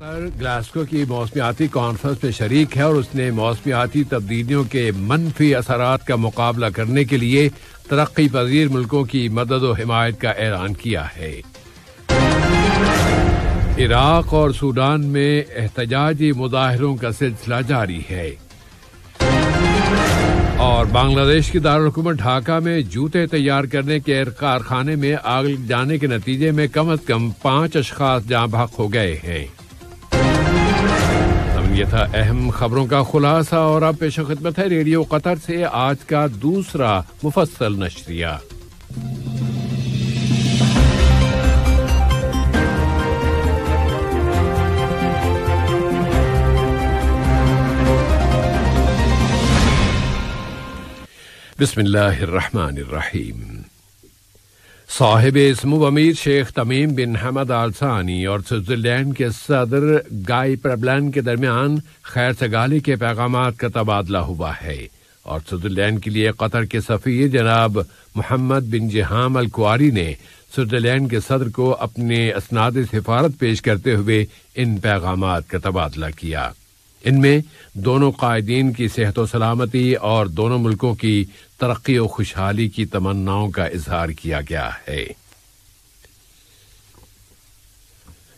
पर ग्लास्को की मौसमियाती कॉन्फ्रेंस में शरीक है और उसने मौसमियाती तब्दीलियों के मनफी असर का मुकाबला करने के लिए तरक्की पजीर मुल्कों की मदद और हिमायत का ऐलान किया है इराक और सूडान में एहतजाजी मुजाहरों का सिलसिला जारी है और बांग्लादेश की दारकूमत ढाका में जूते तैयार करने के कारखाने में आग जाने के नतीजे में कम अज कम पांच अशखास जहां भाग हो गए हैं ये था अहम खबरों का खुलासा और अब पेश खिदमत है रेडियो कतर से आज का दूसरा मुफसल नशरिया बिस्मिल्लाहिर्रहमानिर्रहीम साहिब इसम अमीर शेख तमीम बिन हमद सानी और स्विट्जरलैंड के सदर गाय प्रबलैन के दरमियान खैर सगाली के पैगाम का तबादला हुआ है और स्विट्जरलैंड के लिए कतर के सफी जनाब मोहम्मद बिन जहाम कुआरी ने स्विट्जरलैंड के सदर को अपने असनाद सिफारत पेश करते हुए इन पैगाम का तबादला किया इनमें दोनों कायदीन की सेहत व सलामती और दोनों मुल्कों की तरक्की और खुशहाली की तमन्नाओं का इजहार किया गया है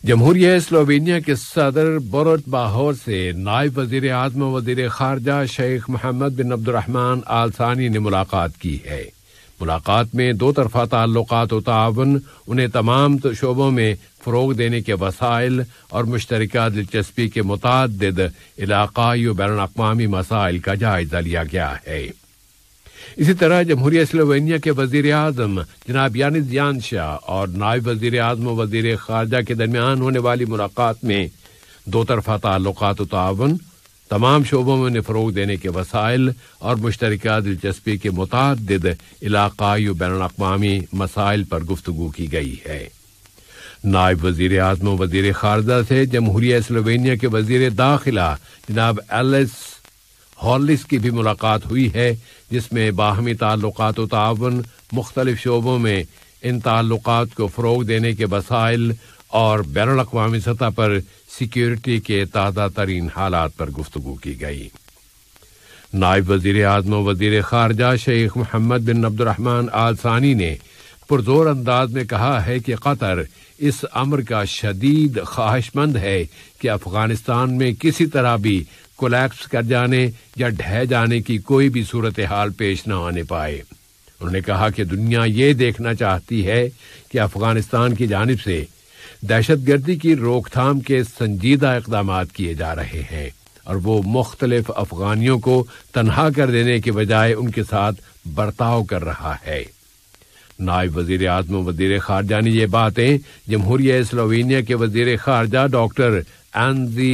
जमहूरिया स्लोवेनिया के सदर बोरत बाहोर से नायब वजीर आजम वजीर खारजा शेख मोहम्मद बिन अब्दुलरहमान आलसानी ने मुलाकात की है मुलाकात में दो तरफा ताल्लुक और ताउन उन्हें तमाम तो शोबों में फ़रोग देने के वसाइल और मुश्तर दिलचस्पी के मुतद इलाकाई और बैन अवी मसाइल का जायज़ा लिया गया है इसी तरह जमहूरिया स्लोवेनिया के वजीर अजम जनाब यानिस जान शाह और नायब वजीर अजम वजीर खारजा के दरमियान होने वाली मुलाकात में दो तरफा ताल्लुक तावन तमाम शोबों में फ़रोग देने के वसाइल और मुश्तर दिलचस्पी के मुतद इलाकई और बैन अवी मसाइल पर गुफ्तु की गई है नायब वजीर अजम वजीर खारजा से जमहूरिया स्लोवेनिया के वजीर दाखिला जनाब एलिस हॉलिस की भी मुलाकात हुई है जिसमें बाहमी ताल्लुक तावन मुख्तलिफ शोबों में इन ताल्लुक को फ़रोग देने के वसाइल और बैन अवी सतह पर सिक्योरिटी के ताज़ा तरीन हालात पर गुफ्तु की गई नायब वजीर आजम वजीर खारजा शेख मोहम्मद बिन अब्दुलरहमान आल सानी ने पुरजोर अंदाज में कहा है कि कतर इस अमर का शदीद ख्वाहिशमंद है कि अफगानिस्तान में किसी तरह भी कोलैप्स कर जाने या ढह जाने की कोई भी सूरत हाल पेश न आने पाए उन्होंने कहा कि दुनिया ये देखना चाहती है कि अफगानिस्तान की जानब से दहशतगर्दी की रोकथाम के संजीदा इकदाम किए जा रहे हैं और वो मुख्तलिफ अफगानियों को तनहा कर देने के बजाय उनके साथ बर्ताव कर रहा है नायब वजीर आजम वजीर खारजा ने ये बातें जमहूरिया स्लोवेनिया के वजीर खारजा डॉक्टर एनजी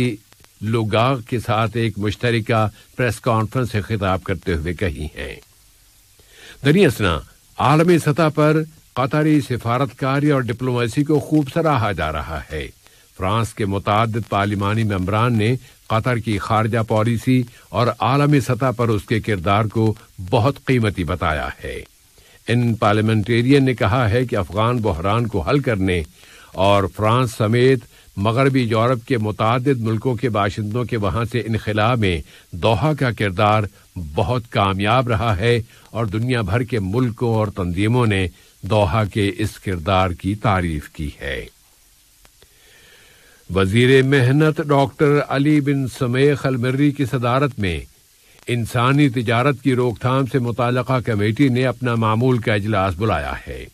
लुगाव के साथ एक मुश्तरका प्रेस कॉन्फ्रेंस से खिताब करते हुए कही हैं दरियासना आलमी सतह पर कतारी सिफारतकारी और डिप्लोमेसी को खूब सराहा जा रहा है फ्रांस के मुतद पार्लिमानी मम्बरान ने कतर की खारजा पॉलिसी और आलमी सतह पर उसके किरदार को बहुत कीमती बताया है इन पार्लियामेंटेरियन ने कहा है कि अफगान बहरान को हल करने और फ्रांस समेत मगरबी यूरोप के मुताद मुल्कों के बाशिंदों के वहां से इनखला में दोहा का किरदार बहुत कामयाब रहा है और दुनिया भर के मुल्कों और तंजीमों ने दोहा के इस किरदार की तारीफ की है वजीर मेहनत डॉक्टर अली बिन समेख अलमर्री की सदारत में इंसानी तजारत की रोकथाम से मुतल कमेटी ने अपना मामूल का इजलास बुलाया है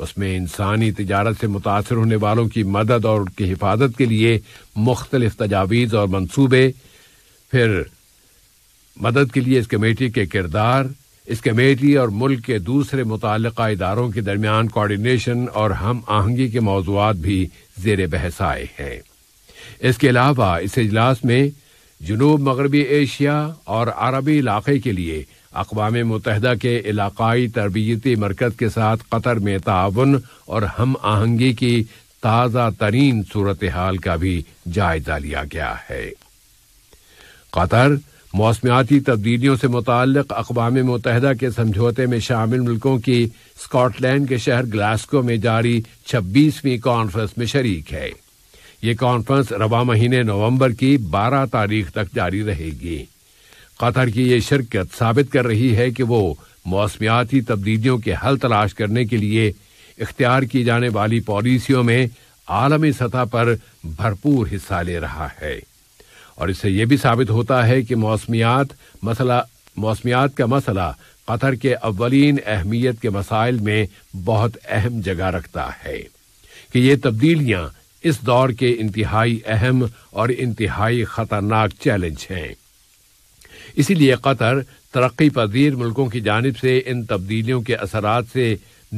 उसमें इंसानी तजारत से मुतासर होने वालों की मदद और उनकी हिफाजत के लिए मुख्तलिफ तजावीज़ और मनसूबे फिर मदद के लिए इस कमेटी के किरदार इस कमेटी और मुल्क के दूसरे मुतल इदारों के दरमियान कोऑर्डिनेशन और हम आहंगी के मौजूद भी जेर बहस आए हैं इसके अलावा इस इजलास में जनूब मगरबी एशिया और अरबी इलाके के लिए अकवा मुतहदा के इलाकई तरबियती मरकज़ के साथ कतर में ताउन और हम आहंगी की ताज़ा तरीन सूरत हाल का भी जायजा लिया गया है कतर मौसमियाती तब्दीलियों से मुतल अकवा मुतहदा के समझौते में शामिल मुल्कों की स्कॉटलैंड के शहर ग्लास्को में जारी छब्बीसवीं कॉन्फ्रेंस में शरीक है ये कॉन्फ्रेंस रवा महीने नवंबर की बारह तारीख तक जारी रहेगी कतर की ये शिरकत साबित कर रही है कि वो मौसमियाती तब्दीलियों के हल तलाश करने के लिए इख्तियार की जाने वाली पॉलिसियों में आलमी सतह पर भरपूर हिस्सा ले रहा है और इससे यह भी साबित होता है कि मौसमियात मसला मौसमियात का मसला कतर के अवलिन अहमियत के मसाइल में बहुत अहम जगह रखता है कि ये तब्दीलियां इस दौर के इंतहाई अहम और इंतहाई खतरनाक चैलेंज हैं इसीलिए कतर तरक्की पजीर मुल्कों की जानब से इन तब्दीलियों के असर से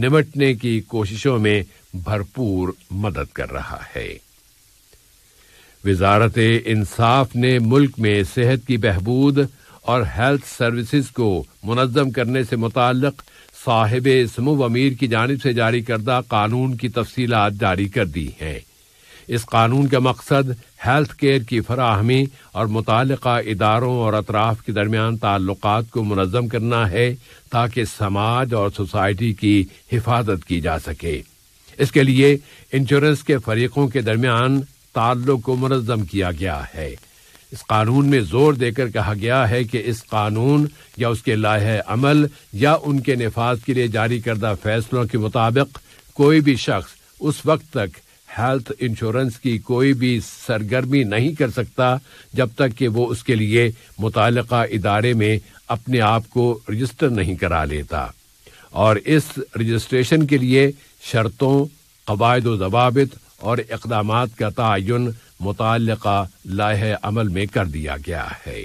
निमटने की कोशिशों में भरपूर मदद कर रहा है वजारत इंसाफ ने मुल्क में सेहत की बहबूद और हेल्थ सर्विस को मुनज़म करने से मुतल साहिब समूह अमीर की जानब से जारी करदा कानून की तफसीत जारी कर दी हैं इस कानून का मकसद हेल्थ केयर की फराहमी और मुतल इदारों और अतराफ के दरमियान ताल्लुक को मनज़म करना है ताकि समाज और सोसाइटी की हिफाजत की जा सके इसके लिए इंश्योरेंस के फरीकों के दरमियान ताल्लुक को मनज़म किया गया है इस कानून में जोर देकर कहा गया है कि इस कानून या उसके लाह अमल या उनके नफाज के लिए जारी करदा फैसलों के मुताबिक कोई भी शख्स उस वक्त तक हेल्थ इंश्योरेंस की कोई भी सरगर्मी नहीं कर सकता जब तक कि वो उसके लिए मुतल इदारे में अपने आप को रजिस्टर नहीं करा लेता और इस रजिस्ट्रेशन के लिए शर्तों कवायद वबाबित और इकदाम का तयन मुतल लाह अमल में कर दिया गया है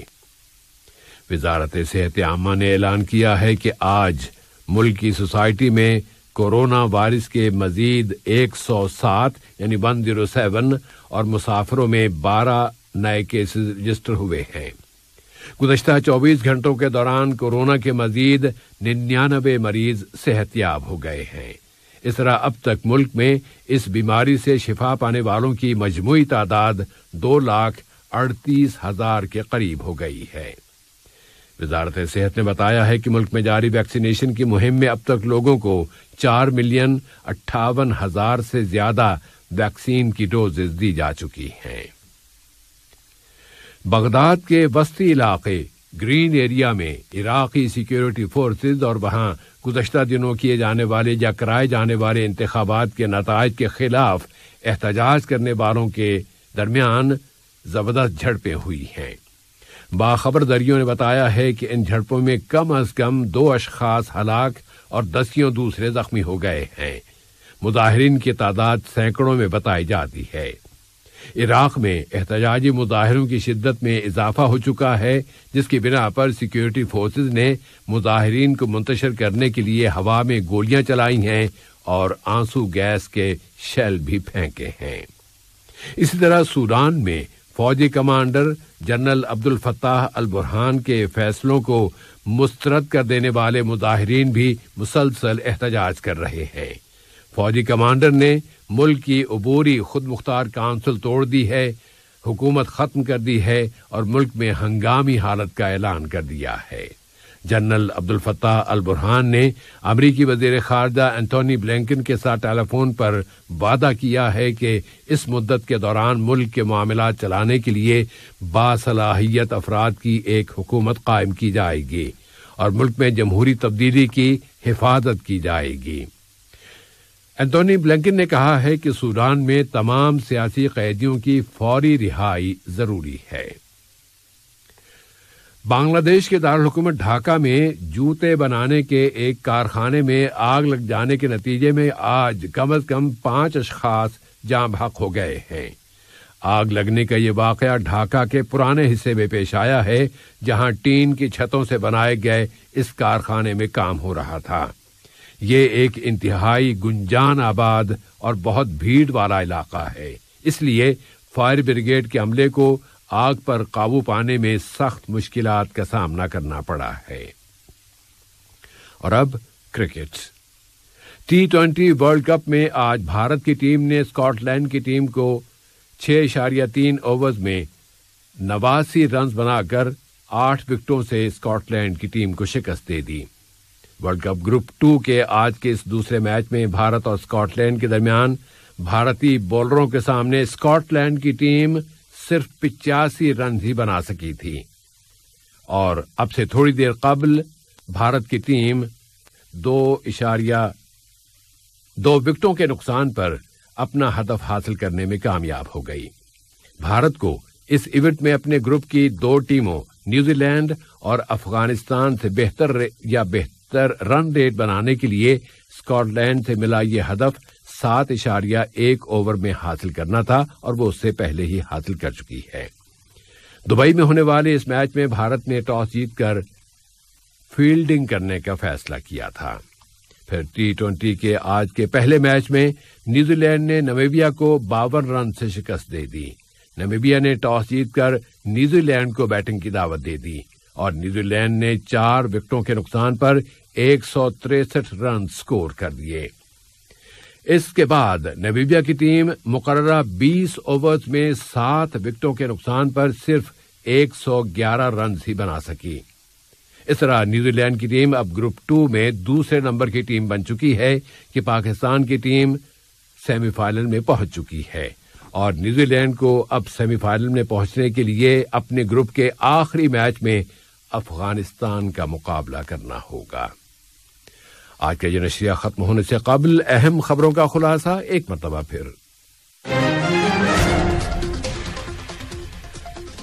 वजारत सेहत आमा ने ऐलान किया है कि आज मुल्क की सोसाइटी में कोरोना वायरस के मजीद 107 यानी 107 और मुसाफिरों में 12 नए केसेस रजिस्टर हुए हैं गुजशत 24 घंटों के दौरान कोरोना के मजीद निन्यानबे मरीज सेहतयाब हो गए हैं इस तरह अब तक मुल्क में इस बीमारी से शिफा पाने वालों की मजमू तादाद दो लाख अड़तीस हजार के करीब हो गई है वजारत सेहत ने बताया है कि मुल्क में जारी वैक्सीनेशन की मुहिम में अब तक लोगों को चार मिलियन अट्ठावन हजार से ज्यादा वैक्सीन की डोजेज दी जा चुकी हैं बगदाद के वस्ती इलाके ग्रीन एरिया में इराकी सिक्योरिटी फोर्सेज और वहां गुजशत दिनों किए जाने वाले या कराए जाने वाले इंतबात के नतज के खिलाफ एहतजाज करने वालों के दरमियान जबरदस्त झड़पें हुई हैं बाखबर दरियों ने बताया है कि इन झड़पों में कम अज कम दो अशखास हलाक और दसियों दूसरे जख्मी हो गए हैं मुजाहरीन की तादाद सैकड़ों में बताई जाती है इराक में एहतजाजी मुजाहरों की शिद्दत में इजाफा हो चुका है जिसकी बिना पर सिक्योरिटी फोर्सेज ने मुजाहरीन को मुंतशर करने के लिए हवा में गोलियां चलाई हैं और आंसू गैस के शेल भी फेंके हैं इसी तरह सूडान में फौजी commander general Abdul Fattah al Burhan के फैसलों को मुस्तरद कर देने वाले मुजाहरीन भी मुसलसल एहतजाज कर रहे हैं फौजी कमांडर ने मुल्क की अबूरी खुद मुख्तार काउंसिल तोड़ दी है हुकूमत ख़त्म कर दी है और मुल्क में हंगामी हालत का ऐलान कर दिया है general Abdul Fattah al Burhan ने अमरीकी वजीर खारजा एंटोनी ब्लिंकन के साथ टेलीफोन पर वादा किया है कि इस मुद्दत के दौरान मुल्क के मामला चलाने के लिए बासलाहियत अफराद की एक हुकूमत कायम की जाएगी और मुल्क में जमहूरी तब्दीली की हिफाजत की जाएगी एंटोनी ब्लिंकन ने कहा है कि सूडान में तमाम सियासी कैदियों की फौरी रिहाई जरूरी है बांग्लादेश के दारकूमत ढाका में जूते बनाने के एक कारखाने में आग लग जाने के नतीजे में आज कम अज कम पांच अशास जाम हक हो गए हैं आग लगने का ये वाक़ ढाका के पुराने हिस्से में पेश आया है जहां टीन की छतों से बनाए गए इस कारखाने में काम हो रहा था ये एक इंतहाई गुंजान आबाद और बहुत भीड़ वाला इलाका है इसलिए फायर ब्रिगेड के अमले को आग पर काबू पाने में सख्त मुश्किल का सामना करना पड़ा है और अब cricket T twenty world cup में आज भारत की टीम ने स्कॉटलैंड की टीम को छह इशारिया तीन ओवर्स में नवासी रन बनाकर आठ विकेटों से स्कॉटलैंड की टीम को शिकस्त दे दी वर्ल्ड कप ग्रुप टू के आज के इस दूसरे मैच में भारत और स्कॉटलैंड के दरमियान भारतीय बॉलरों के सामने स्कॉटलैंड की टीम सिर्फ पिचासी रन ही बना सकी थी और अब से थोड़ी देर कबल भारत की टीम दो इशारिया दो विकटों के नुकसान पर अपना हदफ हासिल करने में कामयाब हो गई भारत को इस इवेंट में अपने ग्रुप की दो टीमों न्यूजीलैंड और अफगानिस्तान से बेहतर या बेहतर रन रेट बनाने के लिए स्कॉटलैंड से मिला ये हदफ सात इशारिया एक ओवर में हासिल करना था और वो उससे पहले ही हासिल कर चुकी है दुबई में होने वाले इस मैच में भारत ने टॉस जीतकर फील्डिंग करने का फैसला किया था फिर टी ट्वेंटी के आज के पहले मैच में न्यूजीलैंड ने नमेबिया को बावन रन से शिकस्त दे दी नमेबिया ने टॉस जीतकर न्यूजीलैंड को बैटिंग की दावत दे दी और न्यूजीलैंड ने चार विकेटों के नुकसान पर एक रन स्कोर कर दिए इसके बाद नवीबिया की टीम मुकर 20 ओवर्स में सात विकेटों के नुकसान पर सिर्फ 111 रन ही बना सकी इस तरह न्यूजीलैंड की टीम अब ग्रुप टू में दूसरे नंबर की टीम बन चुकी है कि पाकिस्तान की टीम सेमीफाइनल में पहुंच चुकी है और न्यूजीलैंड को अब सेमीफाइनल में पहुंचने के लिए अपने ग्रुप के आखिरी मैच में अफगानिस्तान का मुकाबला करना होगा आज का ये नशिया खत्म होने से कबल अहम खबरों का खुलासा एक मरतबा फिर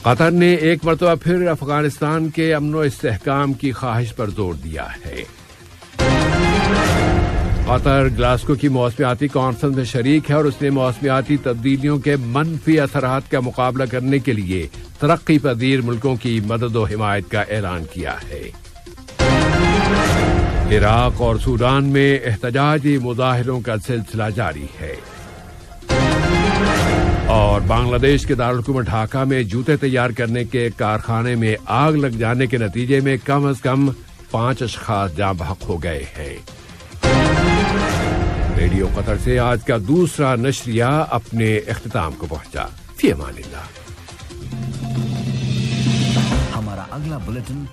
कतर ने एक मरतबा फिर अफगानिस्तान के अमन इसकाम की ख्वाहिश पर जोर दिया है कतर ग्लास्को की मौसमियाती कॉन्फ्रेंस में शरीक है और उसने मौसमियाती तब्दीलियों के मनफी असरात का मुकाबला करने के लिए तरक्की पजीर मुल्कों की मदद व हिमायत का ऐलान किया है इराक और सूडान में एहतजाजी मुजाहरों का सिलसिला जारी है और बांग्लादेश के दारकूम ढाका में जूते तैयार करने के कारखाने में आग लग जाने के नतीजे में कम अज कम पांच अशखाज जहां बहक हो गए हैं रेडियो कतर से आज का दूसरा नशरिया अपने अख्ताम को पहुंचा फी हमारा अगला बुलेटिन